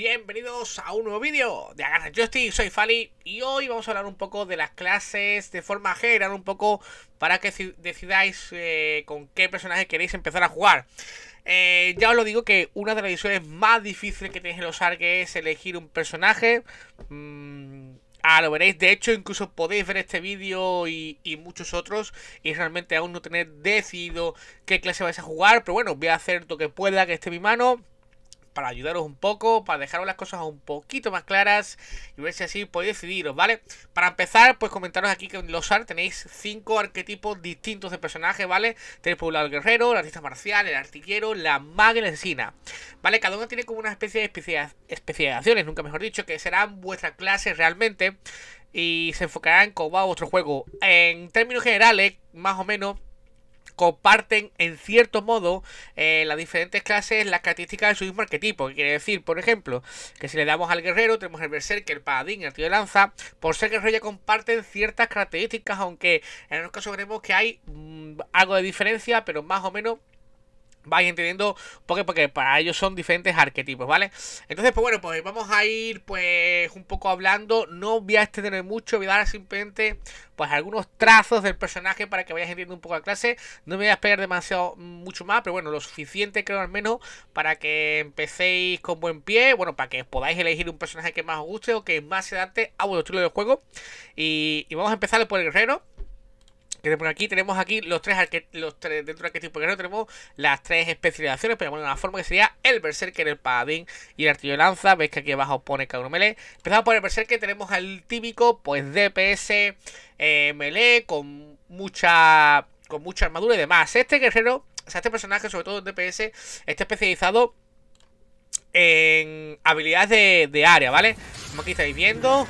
Bienvenidos a un nuevo vídeo de Agarra Justy! soy Fali y hoy vamos a hablar un poco de las clases de forma general, un poco para que decidáis eh, con qué personaje queréis empezar a jugar. Eh, ya os lo digo que una de las decisiones más difíciles que tenéis en los es elegir un personaje. Mm, ah, lo veréis, de hecho incluso podéis ver este vídeo y, muchos otros y realmente aún no tener decidido qué clase vais a jugar, pero bueno, voy a hacer lo que pueda que esté en mi mano para ayudaros un poco, para dejaros las cosas un poquito más claras y ver si así podéis decidiros, ¿vale? Para empezar, pues comentaros aquí que en los tenéis cinco arquetipos distintos de personajes, ¿vale? Tenéis por un lado el guerrero, el artista marcial, el artillero, la maga y la asesina, ¿vale? Cada uno tiene como una especie de especializaciones, nunca mejor dicho, que serán vuestra clase realmente y se enfocarán como a vuestro juego. En términos generales, más o menos comparten en cierto modo eh, las diferentes clases, las características de su mismo arquetipo. quiere decir, por ejemplo, que si le damos al guerrero, tenemos el berserker, el paladín, el tío de lanza. Por ser guerrero ya comparten ciertas características, aunque en los casos veremos que hay mm, algo de diferencia, pero más o menos Vais entendiendo porque, porque para ellos son diferentes arquetipos, ¿vale? Entonces, pues bueno, pues vamos a ir pues un poco hablando. No voy a extender mucho, voy a dar simplemente pues algunos trazos del personaje para que vayáis entendiendo un poco la clase. No me voy a esperar demasiado mm, mucho más, pero bueno, lo suficiente creo al menos para que empecéis con buen pie. Bueno, para que podáis elegir un personaje que más os guste o que más se adapte a vuestro estilo de juego. Y, y vamos a empezar por el guerrero por aquí tenemos aquí los tres, los tres dentro tipo arquetipo guerrero tenemos las tres especializaciones, pero bueno, la forma que sería el Berserker, el Paladín y el Artillo de Lanza. Veis que aquí abajo pone cada uno melee. Empezamos por el Berserker, tenemos al típico, pues DPS eh, melee con mucha, con mucha armadura y demás. Este guerrero, o sea, este personaje, sobre todo en DPS, está especializado en habilidades de, de área, ¿vale? Como aquí estáis viendo.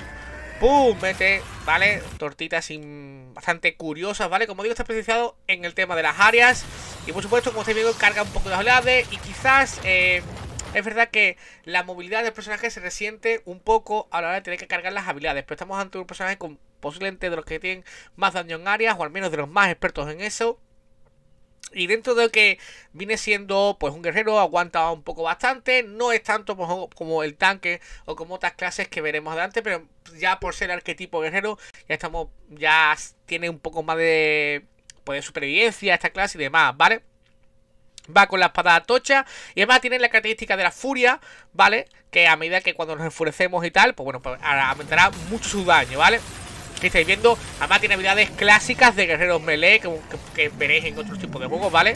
¡Pum! Mete, ¿vale? Tortitas mm, bastante curiosas, ¿vale? Como digo, está especializado en el tema de las áreas. Y por supuesto, como estáis viendo, carga un poco de las Y quizás eh, es verdad que la movilidad del personaje se resiente un poco a la hora de tener que cargar las habilidades. Pero estamos ante un personaje con posiblemente de los que tienen más daño en áreas, o al menos de los más expertos en eso. Y dentro de que viene siendo pues un guerrero, aguanta un poco bastante. No es tanto pues, como el tanque o como otras clases que veremos adelante, pero ya por ser arquetipo guerrero, ya estamos, ya tiene un poco más de, pues, supervivencia esta clase y demás, ¿vale? Va con la espada tocha y además tiene la característica de la furia, ¿vale? Que a medida que cuando nos enfurecemos y tal, pues bueno, pues, aumentará mucho su daño, ¿vale? Aquí estáis viendo, además tiene habilidades clásicas de guerreros melee que, veréis en otros tipos de juegos, ¿vale?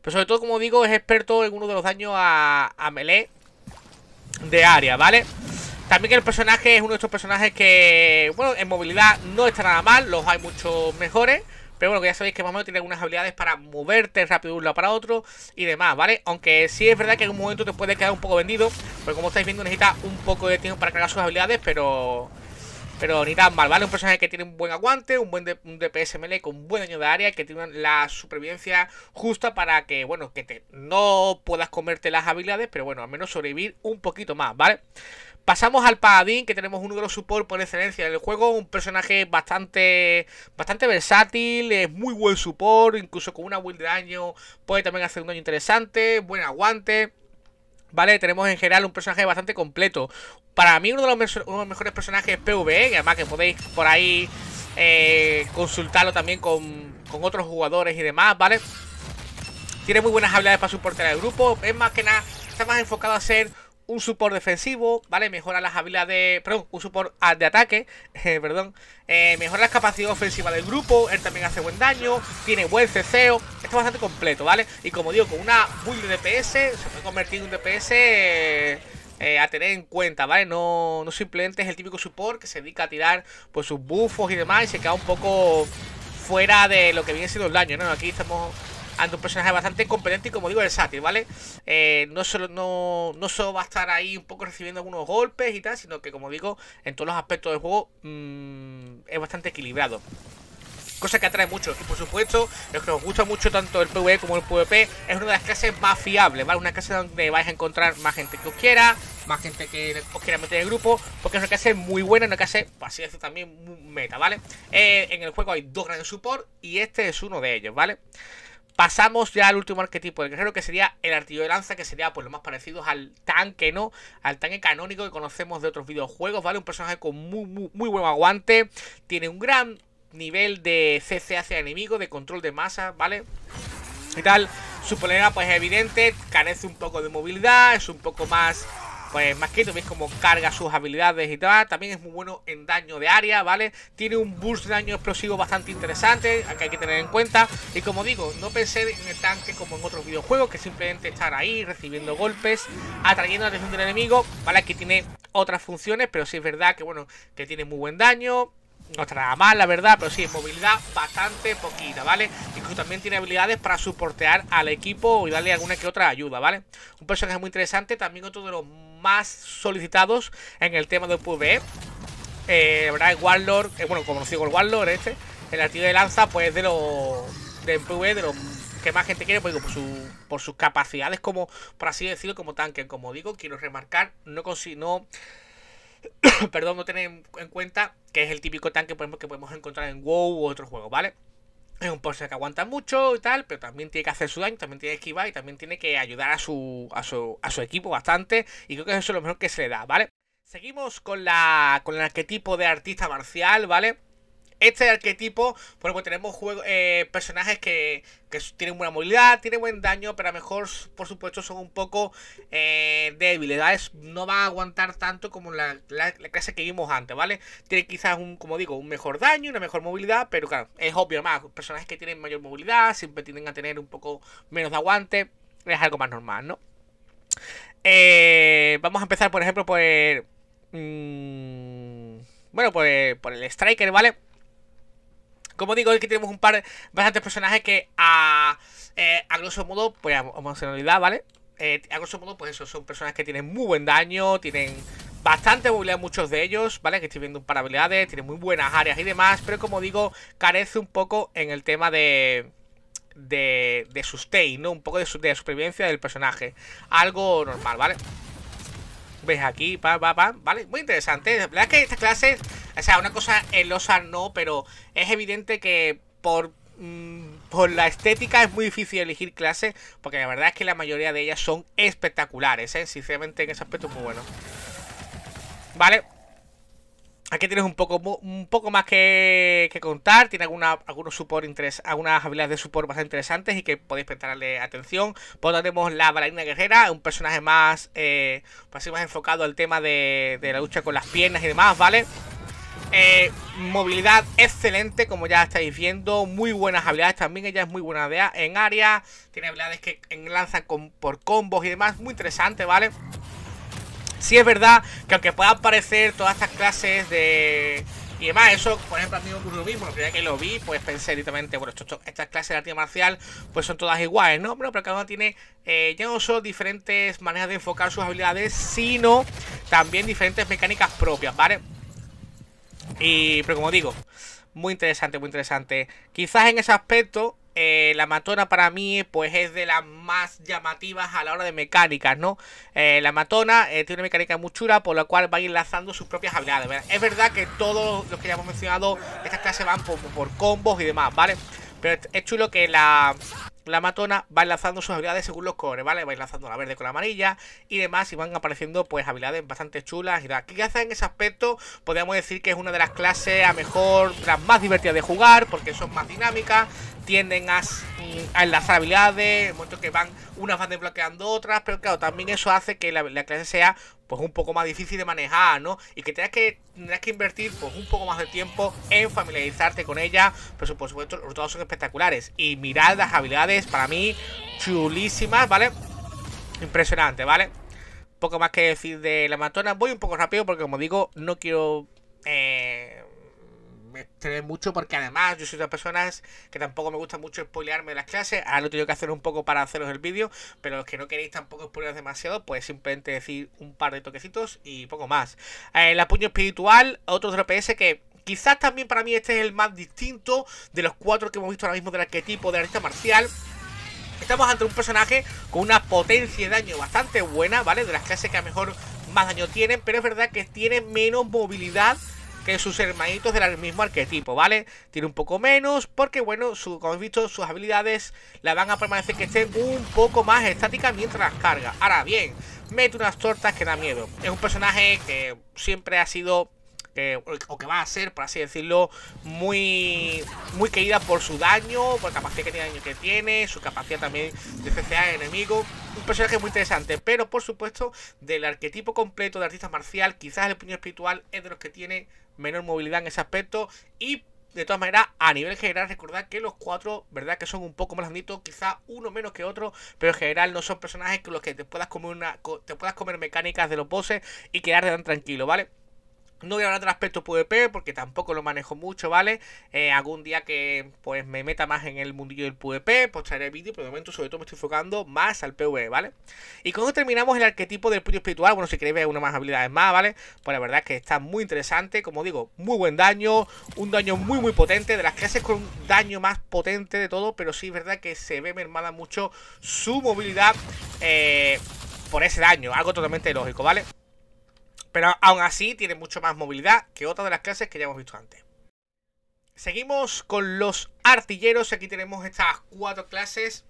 Pero sobre todo, como digo, es experto en uno de los daños a, melee de área, ¿vale? También que el personaje es uno de estos personajes que, bueno, en movilidad no está nada mal, los hay muchos mejores. Pero bueno, que ya sabéis que más o menos tiene algunas habilidades para moverte rápido de un lado para otro y demás, ¿vale? Aunque sí es verdad que en un momento te puede quedar un poco vendido, porque como estáis viendo necesita un poco de tiempo para cargar sus habilidades, pero... Pero ni tan mal, ¿vale? Un personaje que tiene un buen aguante, un buen DPS melee con buen daño de área, que tiene la supervivencia justa para que, bueno, que te, no puedas comerte las habilidades, pero bueno, al menos sobrevivir un poquito más, ¿vale? Pasamos al Padín, que tenemos uno de los support por excelencia del juego, un personaje bastante bastante versátil, es muy buen support, incluso con una build de daño puede también hacer un daño interesante, buen aguante. ¿vale? Tenemos en general un personaje bastante completo. Para mí uno de los, mejores personajes es PvE, que además que podéis por ahí eh, consultarlo también con, otros jugadores y demás, ¿vale? Tiene muy buenas habilidades para soportar el grupo, es más que nada, está más enfocado a ser un support defensivo, ¿vale? Mejora las habilidades, perdón, un support ah, de ataque, eh, perdón. Eh, mejora las capacidades ofensivas del grupo, él también hace buen daño, tiene buen ceseo, está bastante completo, ¿vale? Y como digo, con una build de DPS, se puede convertir en un DPS... Eh, a tener en cuenta, ¿vale? No, simplemente es el típico support que se dedica a tirar pues sus buffos y demás y se queda un poco fuera de lo que viene siendo el daño, ¿no? Aquí estamos ante un personaje bastante competente y como digo, el versátil, ¿vale? Eh, no, solo, no, no va a estar ahí un poco recibiendo algunos golpes y tal, sino que como digo, en todos los aspectos del juego mm, es bastante equilibrado cosa que atrae mucho. Y por supuesto, los que os gusta mucho tanto el PvE como el PvP, es una de las clases más fiables, ¿vale? Una clase donde vais a encontrar más gente que os quiera, más gente que os quiera meter en grupo, porque es una clase muy buena, una clase, así es también meta, ¿vale? Eh, en el juego hay dos grandes support y este es uno de ellos, ¿vale? vale Pasamos ya al último arquetipo del guerrero, que sería el artillo de lanza, que sería pues lo más parecido al tanque, ¿no? Al tanque canónico que conocemos de otros videojuegos, ¿vale? Un personaje con muy, muy, buen aguante, tiene un gran nivel de CC hacia enemigo, de control de masa, ¿vale? Y tal, su problema, pues es evidente, carece un poco de movilidad, es un poco más pues más que veis como carga sus habilidades y tal. También es muy bueno en daño de área, ¿vale? Tiene un boost de daño explosivo bastante interesante, que hay que tener en cuenta. Y como digo, no pensé en el tanque como en otros videojuegos, que simplemente estar ahí recibiendo golpes, atrayendo la atención del enemigo, ¿vale? Que tiene otras funciones, pero sí es verdad que, bueno, que tiene muy buen daño. No está nada mal, la verdad, pero sí, es movilidad bastante poquita, ¿vale? Y Incluso también tiene habilidades para soportear al equipo y darle alguna que otra ayuda, ¿vale? Un personaje muy interesante, también otro de los más solicitados en el tema de PvE. Eh, ¿verdad? El Warlord, bueno eh, bueno, conocido el Warlord este, el artículo de lanza, pues de los de PvE, de los que más gente quiere, pues, digo, por, sus capacidades, como por así decirlo, como tanque. Como digo, quiero remarcar, no consigo. No, perdón, no tener en cuenta que es el típico tanque, que podemos encontrar en WoW u otros juegos, ¿vale? Es un Porsche que aguanta mucho y tal, pero también tiene que hacer su daño, también tiene que esquivar y también tiene que ayudar a su, a su, a su equipo bastante. Y creo que eso es lo mejor que se le da, ¿vale? Seguimos con, la, con el arquetipo de artista marcial, ¿vale? este arquetipo, por ejemplo, tenemos juego, eh, personajes que, que, tienen buena movilidad, tienen buen daño, pero a lo mejor, por supuesto, son un poco eh, débiles, No van a aguantar tanto como la, clase que vimos antes, ¿vale? Tiene quizás, un como digo, un mejor daño, una mejor movilidad, pero claro, es obvio más. Personajes que tienen mayor movilidad siempre tienden a tener un poco menos de aguante, es algo más normal, ¿no? Eh, vamos a empezar, por ejemplo, por... Mm, bueno, pues por el Striker, ¿vale? Como digo, aquí tenemos un par, bastantes personajes que a, eh, a grosso modo, pues a emocionalidad, ¿vale? Eh, a grosso modo, pues eso, son personas que tienen muy buen daño, tienen bastante movilidad muchos de ellos, ¿vale? Que estoy viendo un par de habilidades, tienen muy buenas áreas y demás, pero como digo, carece un poco en el tema de... De, de sustain, ¿no? Un poco de, supervivencia del personaje Algo normal, ¿vale? ¿Ves aquí? Pa, pa, pa, ¿Vale? Muy interesante La verdad es que esta clase. O sea, una cosa elosa no, pero es evidente que por mm, por la estética es muy difícil elegir clases, porque la verdad es que la mayoría de ellas son espectaculares, ¿eh? sinceramente en ese aspecto es pues muy bueno. Vale. Aquí tienes un poco, un poco más que, contar, tiene alguna, algunos support algunas habilidades de support más interesantes y que podéis prestarle atención. Por tenemos la Baladina guerrera, un personaje más, eh, pues más enfocado al tema de, la lucha con las piernas y demás, ¿vale? vale eh, movilidad excelente, como ya estáis viendo. Muy buenas habilidades también. Ella es muy buena en área. Tiene habilidades que lanzan por combos y demás. Muy interesante, ¿vale? Sí es verdad que aunque puedan parecer todas estas clases de... Y demás, eso, por ejemplo, a mí me ocurrió lo mismo. La primera que lo vi, pues pensé directamente, bueno, estas clases de arte marcial, pues son todas iguales, ¿no? pero cada una tiene eh, ya no solo diferentes maneras de enfocar sus habilidades, sino también diferentes mecánicas propias, ¿vale? Y, pero como digo, muy interesante, muy interesante. Quizás en ese aspecto, eh, la matona para mí pues es de las más llamativas a la hora de mecánicas, ¿no? Eh, la matona eh, tiene una mecánica muy chula por la cual va enlazando sus propias habilidades. Es verdad que todos los que ya hemos mencionado, estas clases van por, por combos y demás, ¿vale? Pero es chulo que la, la matona va lanzando sus habilidades según los colores, ¿vale? Va lanzando la verde con la amarilla y demás y van apareciendo pues habilidades bastante chulas y tal. hace en ese aspecto podríamos decir que es una de las clases a mejor, las más divertidas de jugar porque son más dinámicas, tienden a Enlazar mm, las habilidades, en que van, unas van desbloqueando otras, pero claro, también eso hace que la, clase sea pues un poco más difícil de manejar, ¿no? Y que tengas que, que invertir pues un poco más de tiempo en familiarizarte con ella, pero por supuesto los resultados son espectaculares. Y mirad las habilidades, para mí, chulísimas, ¿vale? Impresionante, ¿vale? Poco más que decir de la matona. Voy un poco rápido porque como digo, no quiero... Eh, me estrené mucho porque además yo soy de las personas que tampoco me gusta mucho spoilearme las clases. Ahora lo tengo que hacer un poco para haceros el vídeo, pero los que no queréis tampoco spoilear demasiado, pues simplemente decir un par de toquecitos y poco más. Eh, el apuño espiritual, otro DPS que quizás también para mí este es el más distinto de los cuatro que hemos visto ahora mismo del arquetipo de Arista marcial. Estamos ante un personaje con una potencia de daño bastante buena, ¿vale? De las clases que a mejor más daño tienen, pero es verdad que tiene menos movilidad que sus hermanitos del mismo arquetipo, ¿vale? Tiene un poco menos porque, bueno, su, como hemos visto, sus habilidades la van a permanecer que estén un poco más estática mientras carga. Ahora bien, mete unas tortas que da miedo. Es un personaje que siempre ha sido... o que va a ser, por así decirlo, muy, muy querida por su daño, por la capacidad que tiene, que tiene su capacidad también de CCA al enemigo un personaje muy interesante, pero por supuesto, del arquetipo completo de artista marcial, quizás el puño espiritual es de los que tiene menor movilidad en ese aspecto y de todas maneras, a nivel general, recordad que los cuatro, ¿verdad? Que son un poco más blanditos, quizá uno menos que otro, pero en general no son personajes con los que te puedas comer una. te puedas comer mecánicas de los bosses y quedarte tan tranquilo, ¿vale? No voy a hablar del aspecto PvP porque tampoco lo manejo mucho, ¿vale? Eh, algún día que pues me meta más en el mundillo del PvP, pues traeré vídeo, pero de momento sobre todo me estoy enfocando más al PvE, ¿vale? Y con eso terminamos el arquetipo del puño espiritual. Bueno, si queréis ver una más habilidades más, ¿vale? Pues la verdad es que está muy interesante, como digo, muy buen daño, un daño muy muy potente, de las clases con un daño más potente de todo, pero sí es verdad que se ve mermada mucho su movilidad eh, por ese daño, algo totalmente lógico, ¿vale? Pero aún así tiene mucho más movilidad que otra de las clases que ya hemos visto antes. Seguimos con los artilleros. Aquí tenemos estas cuatro clases.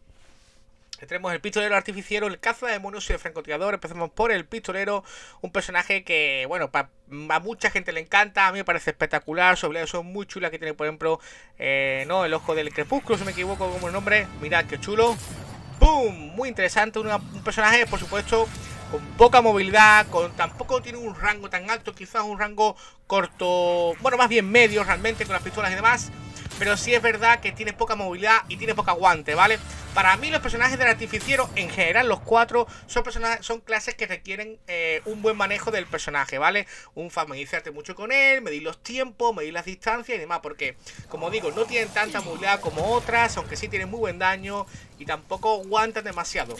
Tenemos el pistolero artificiero, el caza de monos y el francotirador. Empezamos por el pistolero, un personaje que, bueno, a mucha gente le encanta, a mí me parece espectacular, sobre habilidades son muy chulas. Aquí tiene, por ejemplo, eh, no, el ojo del crepúsculo, si me equivoco como el nombre. Mirad qué chulo. ¡Boom! Muy interesante, un personaje, por supuesto, con poca movilidad, con tampoco tiene un rango tan alto, quizás un rango corto, bueno, más bien medio realmente con las pistolas y demás. Pero sí es verdad que tiene poca movilidad y tiene poca guante, ¿vale? Para mí los personajes del artificiero, en general los cuatro, son personajes, son clases que requieren eh, un buen manejo del personaje, ¿vale? Un familiarizarte mucho con él, medir los tiempos, medir las distancias y demás, porque, como digo, no tienen tanta movilidad como otras, aunque sí tienen muy buen daño y tampoco aguantan demasiado.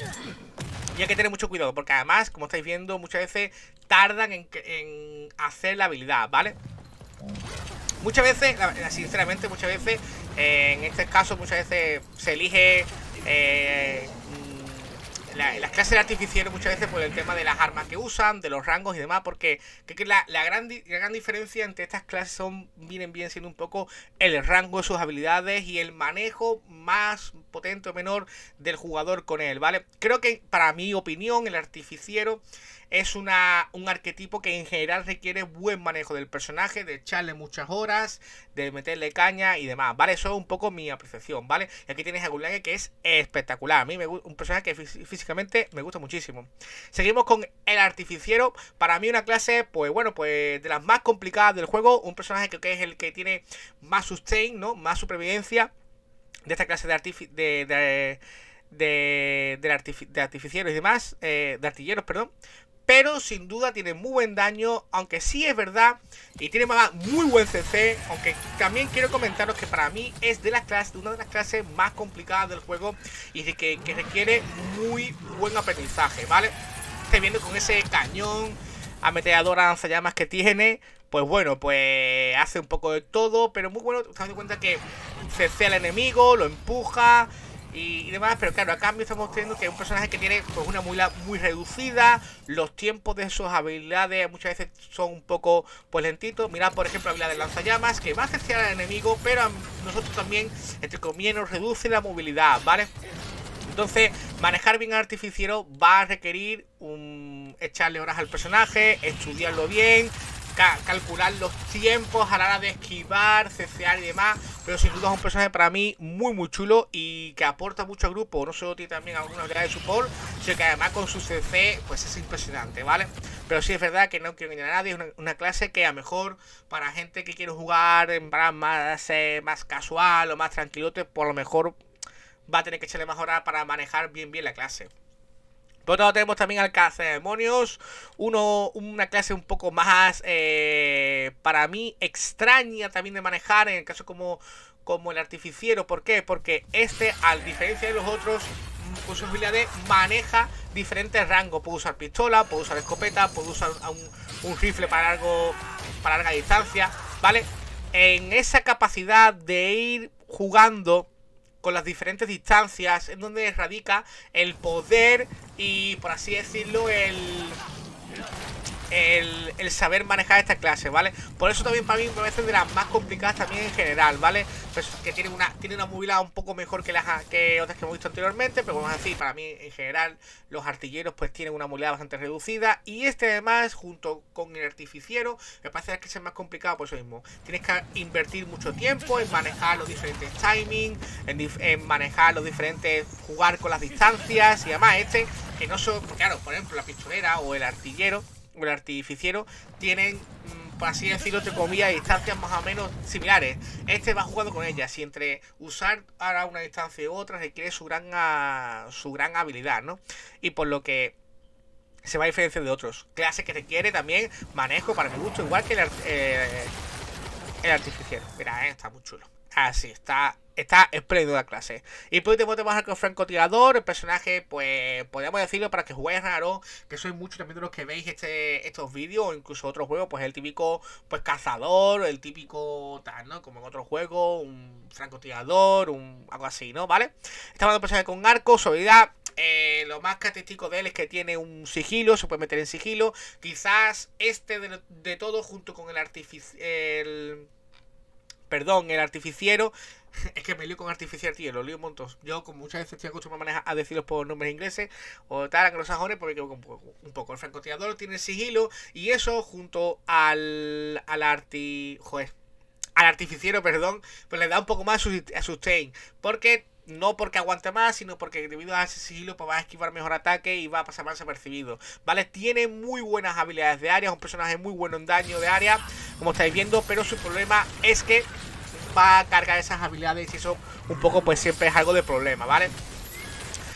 Y hay que tener mucho cuidado, porque además, como estáis viendo, muchas veces tardan en, hacer la habilidad, ¿vale? Muchas veces, sinceramente, muchas veces, eh, en este caso, muchas veces se elige eh, las clases artificiero muchas veces por el tema de las armas que usan, de los rangos y demás, porque creo que la, gran, gran diferencia entre estas clases son, Miren bien siendo un poco el rango de sus habilidades y el manejo más potente o menor del jugador con él, ¿vale? Creo que para mi opinión el artificiero es una, un arquetipo que en general requiere buen manejo del personaje, de echarle muchas horas, de meterle caña y demás, ¿vale? Eso es un poco mi apreciación, ¿vale? Y aquí tienes a Gulag, que es espectacular. A mí me gusta un personaje que físicamente me gusta muchísimo. Seguimos con el artificiero. Para mí una clase, pues bueno, pues de las más complicadas del juego. Un personaje que, es el que tiene más sustain, ¿no? Más supervivencia de esta clase de de, de, y demás, eh, de artilleros, perdón pero sin duda tiene muy buen daño, aunque sí es verdad, y tiene muy buen CC, aunque también quiero comentaros que para mí es de las clases, una de las clases más complicadas del juego y que, requiere muy buen aprendizaje, ¿vale? Esté viendo con ese cañón, llama lanzallamas que tiene, pues bueno, pues hace un poco de todo, pero muy bueno, te das cuenta que CC al enemigo, lo empuja, y, demás, pero claro, a cambio estamos teniendo que un personaje que tiene pues una movilidad muy reducida, los tiempos de sus habilidades muchas veces son un poco pues lentitos, mirad por ejemplo la habilidad de lanzallamas que va a asesinar al enemigo, pero a nosotros también, entre comillas, reduce la movilidad, ¿vale? Entonces, manejar bien al artificiero va a requerir un, echarle horas al personaje, estudiarlo bien, calcular los tiempos a la hora de esquivar, cecear y demás. Pero sin duda es un personaje para mí muy muy chulo y que aporta mucho al grupo. No solo tiene también alguna idea de support, sino que además con su CC pues es impresionante, ¿vale? Pero sí es verdad que no quiero engañar a nadie, es una, clase que a lo mejor para gente que quiere jugar en plan más, eh, más casual o más tranquilote, por lo mejor va a tener que echarle más horas para manejar bien bien la clase. Por pues otro lado tenemos también al Cazademonios, uno, una clase un poco más, eh, para mí, extraña también de manejar, en el caso como, como el artificiero. ¿Por qué? Porque este, a diferencia de los otros, mm, con sus habilidades maneja diferentes rangos. Puede usar pistola, puede usar escopeta, puede usar un, rifle para, largo, para larga distancia, ¿vale? En esa capacidad de ir jugando con las diferentes distancias, en donde radica el poder y, por así decirlo, el el, saber manejar esta clase, ¿vale? Por eso también para mí me parece de las más complicadas también en general, ¿vale? Pues que tiene una, tiene una movilidad un poco mejor que las que otras que hemos visto anteriormente, pero vamos a decir, para mí en general los artilleros pues tienen una movilidad bastante reducida y este además junto con el artificiero me parece que es más complicado por eso mismo. Tienes que invertir mucho tiempo en manejar los diferentes timings, en, manejar los diferentes, jugar con las distancias y además este, que no son, claro, por ejemplo la pistolera o el artillero el artificiero tienen, mm, por así decirlo, entre comillas, distancias más o menos similares. Este va jugando con ellas y entre usar ahora una distancia y otra requiere su gran, ah, su gran habilidad, ¿no? Y por lo que se va a diferenciar de otros. Clases que requiere también manejo para mi gusto, igual que el, eh, artificiero. Mira, eh, está muy chulo así, ah, está está espléndida clase. Y por último tenemos al francotirador, el personaje, pues podríamos decirlo para que juegues raro, que soy muchos también de los que veis este, estos vídeos o incluso otros juegos, pues el típico pues cazador, el típico tal, ¿no? Como en otros juegos, un francotirador, un algo así, ¿no? ¿Vale? Estamos con personaje con arco, su eh, lo más característico de él es que tiene un sigilo, se puede meter en sigilo. Quizás este de, de todo junto con el artificial perdón, el artificiero. Es que me lío con artificial, tío, lo lío un montón. Yo, como muchas veces estoy acostumbrado a, a decirlos por nombres ingleses o tal, anglosajones, porque un poco, un poco. El francotirador tiene sigilo y eso junto al, al arti. Joder, al artificiero, perdón, pues le da un poco más a sustain. Porque no porque aguante más, sino porque debido a ese sigilo pues va a esquivar mejor ataque y va a pasar más apercibido. ¿Vale? Tiene muy buenas habilidades de área, es un personaje muy bueno en daño de área, como estáis viendo, pero su problema es que va a cargar esas habilidades y eso un poco pues siempre es algo de problema, ¿vale?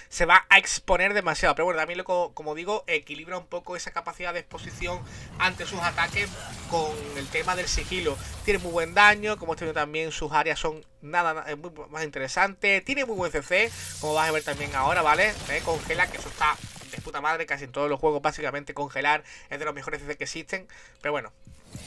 se va a exponer demasiado. Pero bueno, también, como digo, equilibra un poco esa capacidad de exposición ante sus ataques con el tema del sigilo. Tiene muy buen daño, como estoy también, sus áreas son nada, más interesantes Tiene muy buen CC, como vas a ver también ahora, ¿vale? Eh, congela, que eso está puta madre, casi en todos los juegos básicamente congelar es de los mejores CC que existen, pero bueno,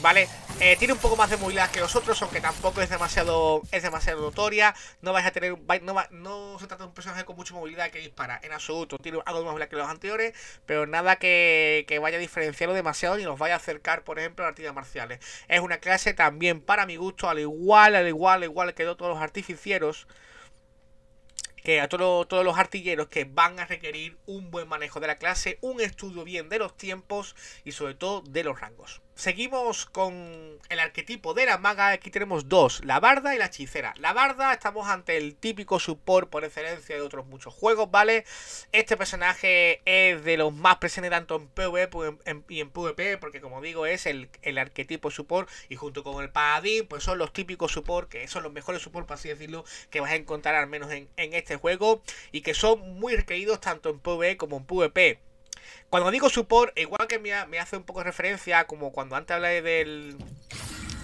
¿vale? Eh, tiene un poco más de movilidad que los otros, aunque tampoco es demasiado es demasiado notoria, no vais a tener, no, no se trata de un personaje con mucha movilidad que dispara, en absoluto, tiene algo de más movilidad que los anteriores, pero nada que, vaya a diferenciarlo demasiado ni nos vaya a acercar, por ejemplo, a las artes marciales. Es una clase también para mi gusto, al igual, al igual, al igual que todos los artificieros, que a todos los artilleros que van a requerir un buen manejo de la clase, un estudio bien de los tiempos y sobre todo de los rangos. Seguimos con el arquetipo de la maga. Aquí tenemos dos, la barda y la hechicera. La barda, estamos ante el típico support por excelencia de otros muchos juegos, ¿vale? Este personaje es de los más presentes tanto en PvE y en PvP, porque como digo, es el, arquetipo support. Y junto con el paladín, pues son los típicos support, que son los mejores support, por así decirlo, que vas a encontrar al menos en este juego. Y que son muy requeridos tanto en PvE como en PvP. Cuando digo support, igual que me, hace un poco referencia, como cuando antes hablé del,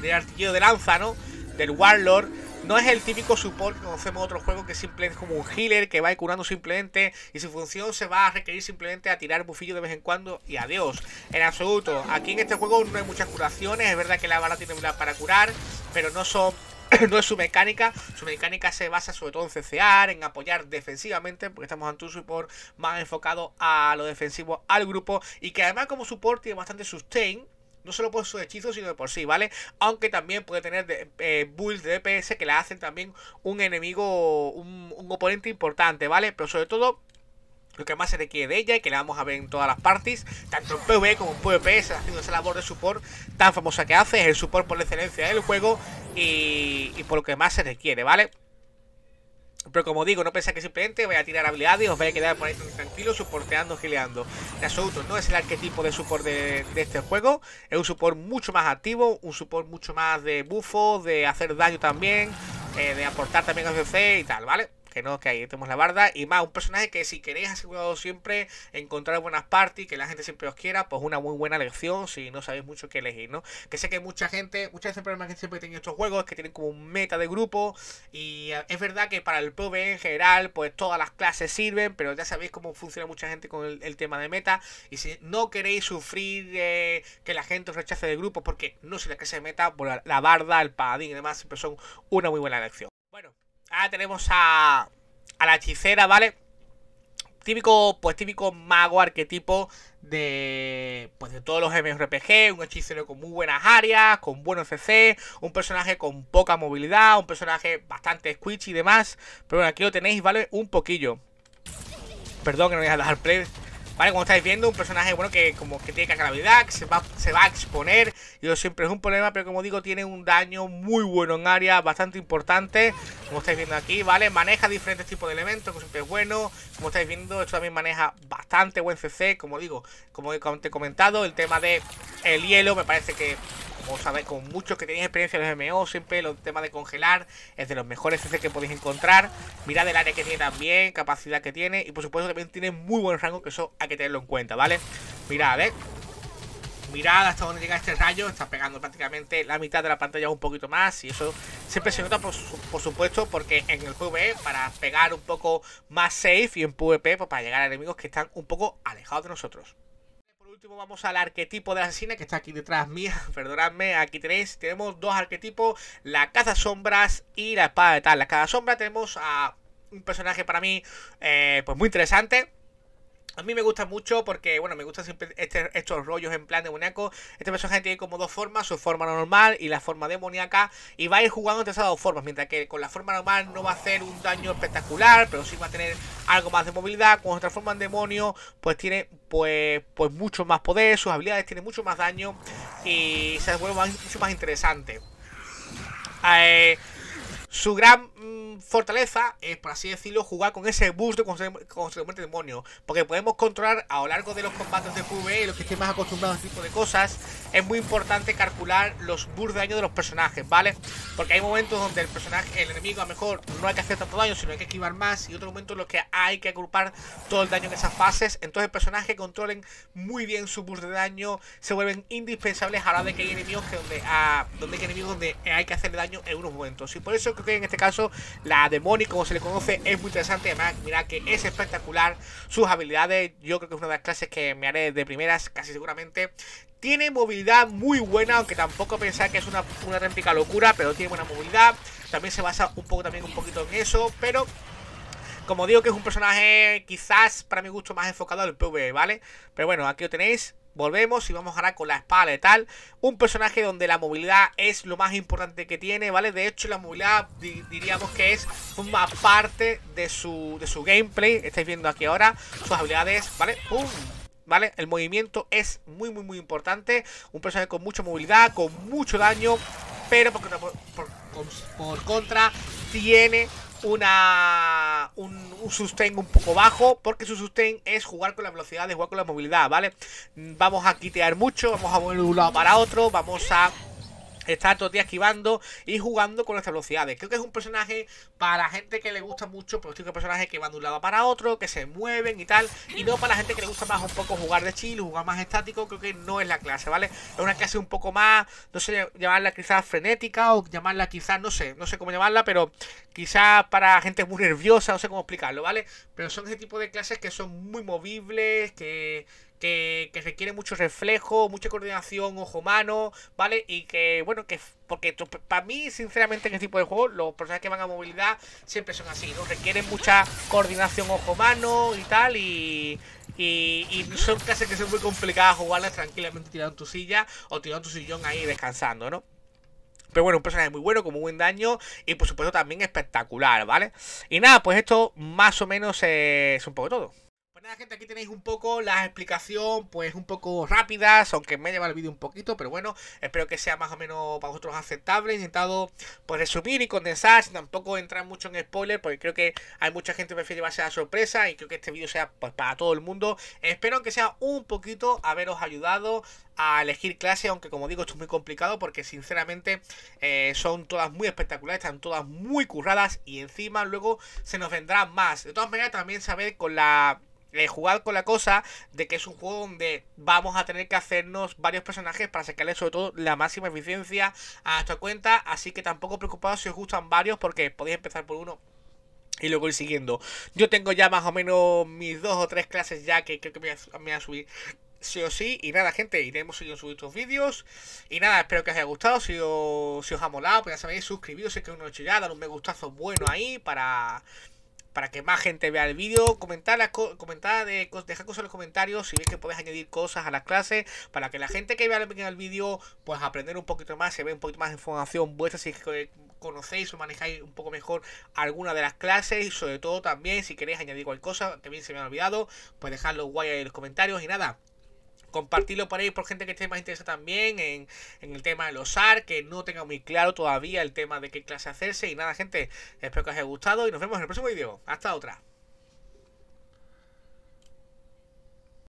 del artillero de lanza, ¿no? Del Warlord. No es el típico support que conocemos en otros juegos que simplemente es como un healer que va a curando simplemente y su función se va a requerir simplemente a tirar bufillo de vez en cuando y adiós. En absoluto, aquí en este juego no hay muchas curaciones, es verdad que la bala tiene una para curar, pero no son no es su mecánica. Su mecánica se basa sobre todo en cecear, en apoyar defensivamente, porque estamos ante un support más enfocado a lo defensivo al grupo y que además como support tiene bastante sustain. No solo por sus hechizos, sino de por sí, ¿vale? Aunque también puede tener eh, builds de DPS que le hacen también un enemigo, un oponente importante, ¿vale? Pero sobre todo lo que más se requiere de ella y que le vamos a ver en todas las partes, tanto en PvE como en PvP, haciendo esa labor de support tan famosa que hace, es el support por la excelencia del juego y, por lo que más se requiere, ¿vale? Pero como digo, no pensáis que simplemente voy a tirar habilidades y os voy a quedar por ahí tranquilo soporteando, gileando. En absoluto, no es el arquetipo de support de, este juego. Es un support mucho más activo, un support mucho más de bufo, de hacer daño también, eh, de aportar también a CC y tal, ¿vale? que no, que ahí tenemos la barda. Y más, un personaje que si queréis asegurado siempre encontrar buenas partes Y que la gente siempre os quiera, pues una muy buena elección si no sabéis mucho qué elegir, ¿no? Que sé que mucha gente, muchas veces el problema que siempre tienen estos juegos que tienen como un meta de grupo. Y es verdad que para el PvE en general, pues todas las clases sirven, pero ya sabéis cómo funciona mucha gente con el, tema de meta. Y si no queréis sufrir eh, que la gente os rechace de grupo, porque no sé pues la clase de meta, por la, barda, el paladín y demás, siempre son una muy buena elección. Bueno, Ahora tenemos a, la hechicera, ¿vale? Típico, pues típico mago arquetipo de, pues de todos los MRPG, un hechicero con muy buenas áreas, con buenos CC, un personaje con poca movilidad, un personaje bastante squishy y demás. Pero bueno, aquí lo tenéis, ¿vale? Un poquillo. Perdón que no voy a dejar play, ¿Vale? Como estáis viendo, un personaje, bueno, que como que tiene vida, que se va, se va a exponer. Y eso siempre es un problema, pero como digo, tiene un daño muy bueno en área, bastante importante. Como estáis viendo aquí, ¿vale? Maneja diferentes tipos de elementos, que siempre es bueno. Como estáis viendo, esto también maneja bastante buen CC. Como digo, como te he comentado, el tema de el hielo me parece que como sabéis, con muchos que tenéis experiencia en los MMO, siempre los temas de congelar es de los mejores CC que podéis encontrar. Mirad el área que tiene también, capacidad que tiene y por supuesto también tiene muy buen rango, que eso hay que tenerlo en cuenta, ¿vale? Mirad, ¿eh? mirad hasta dónde llega este rayo, está pegando prácticamente la mitad de la pantalla un poquito más y eso siempre se nota por, supuesto porque en el PvE para pegar un poco más safe y en PvP pues para llegar a enemigos que están un poco alejados de nosotros último vamos al arquetipo de asesina que está aquí detrás mía. Perdonadme, aquí tenéis. Tenemos dos arquetipos, la caza sombras y la espada de tal. La caza sombra tenemos a un personaje para mí eh, pues muy interesante. A mí me gusta mucho porque, bueno, me gustan siempre este, estos rollos en plan demoníaco. Este personaje tiene como dos formas, su forma normal y la forma demoníaca. Y va a ir jugando entre esas dos formas, mientras que con la forma normal no va a hacer un daño espectacular, pero sí va a tener algo más de movilidad. Con otra forma en demonio, pues tiene pues, pues, mucho más poder, sus habilidades tienen mucho más daño y se vuelve mucho más interesante. Eh, su gran fortaleza es, por así decirlo, jugar con ese boost de consecuencia de demonio. Porque podemos controlar a lo largo de los combates de PvE y los que estén más acostumbrados a este tipo de cosas. Es muy importante calcular los bursts de daño de los personajes, ¿vale? Porque hay momentos donde el personaje, el enemigo a lo mejor no hay que hacer tanto daño, sino hay que esquivar más. Y otro momento en los que hay que agrupar todo el daño en esas fases. Entonces el personaje controlen muy bien su burst de daño. Se vuelven indispensables a la hora de que hay enemigos que donde, donde hay enemigos donde hay que hacerle daño en unos momentos. Y por eso creo que en este caso la de como se le conoce, es muy interesante. Además, mira que es espectacular sus habilidades. Yo creo que es una de las clases que me haré de primeras, casi seguramente. Tiene movilidad muy buena, aunque tampoco pensar que es una, una réplica locura, pero tiene buena movilidad. También se basa un poco también un poquito en eso, pero como digo que es un personaje quizás para mi gusto más enfocado al PvE, ¿vale? Pero bueno, aquí lo tenéis, volvemos y vamos ahora con la espada tal Un personaje donde la movilidad es lo más importante que tiene, ¿vale? De hecho, la movilidad diríamos que es una parte de su, de su gameplay. Estáis viendo aquí ahora sus habilidades, ¿vale? ¡Pum! ¿Vale? El movimiento es muy, muy, muy importante. Un personaje con mucha movilidad, con mucho daño, pero por contra tiene una un, un, sustain un poco bajo, porque su sustain es jugar con la velocidad, de jugar con la movilidad, ¿vale? Vamos a quitear mucho, vamos a mover de un lado para otro, vamos a Está todo el día esquivando y jugando con estas velocidades. Creo que es un personaje para gente que le gusta mucho, Porque es un personaje que va de un lado para otro, que se mueven y tal. Y no para la gente que le gusta más un poco jugar de chill, jugar más estático, creo que no es la clase, ¿vale? Es una clase un poco más, no sé, llamarla quizás frenética o llamarla quizás, no sé, no sé cómo llamarla, pero quizás para gente muy nerviosa, no sé cómo explicarlo, ¿vale? Pero son ese tipo de clases que son muy movibles, que, que, requiere mucho reflejo, mucha coordinación, ojo-mano, ¿vale? Y que, bueno, que porque para mí, sinceramente, en este tipo de juegos, los personajes que van a movilidad siempre son así, ¿no? Requieren mucha coordinación ojo-mano y tal, y, y, son casi que son muy complicadas jugarlas tranquilamente tirando en tu silla o tirando tu sillón ahí descansando, ¿no? Pero bueno, un personaje muy bueno, con muy buen daño y por supuesto también espectacular, ¿vale? Y nada, pues esto más o menos eh, es un poco todo gente, aquí tenéis un poco la explicación, pues un poco rápida, aunque me lleva el vídeo un poquito, pero bueno, espero que sea más o menos para vosotros aceptable. He intentado pues resumir y condensar, sin tampoco entrar mucho en spoiler, porque creo que hay mucha gente que prefiere llevarse a la sorpresa y creo que este vídeo sea pues, para todo el mundo. Espero que sea un poquito haberos ayudado a elegir clase, aunque como digo esto es muy complicado porque sinceramente eh, son todas muy espectaculares, están todas muy curradas y encima luego se nos vendrán más. De todas maneras también saber con la de jugar con la cosa, de que es un juego donde vamos a tener que hacernos varios personajes para sacarle sobre todo la máxima eficiencia a nuestra cuenta. Así que tampoco preocupados si os gustan varios, porque podéis empezar por uno y luego ir siguiendo. Yo tengo ya más o menos mis dos o tres clases ya que creo que me voy a, subir sí o sí. Y nada, gente, iremos siguiendo subiendo estos vídeos. Y nada, espero que os haya gustado. Si os, ha molado, pues ya sabéis, suscribiros, si es que aún no he hecho ya, dar un me gustazo bueno ahí para para que más gente vea el vídeo. comentad, eh, dejad cosas en los comentarios si veis que podéis añadir cosas a las clases, para que la gente que vea el vídeo pues aprender un poquito más, se ve un poquito más de información vuestra si conocéis o manejáis un poco mejor alguna de las clases y sobre todo también si queréis añadir cualquier cosa, también se me ha olvidado, pues dejadlo guay en los comentarios y nada compartirlo por ahí por gente que esté más interesada también en, el tema de los que no tenga muy claro todavía el tema de qué clase hacerse. Y nada, gente, espero que os haya gustado y nos vemos en el próximo vídeo. Hasta otra.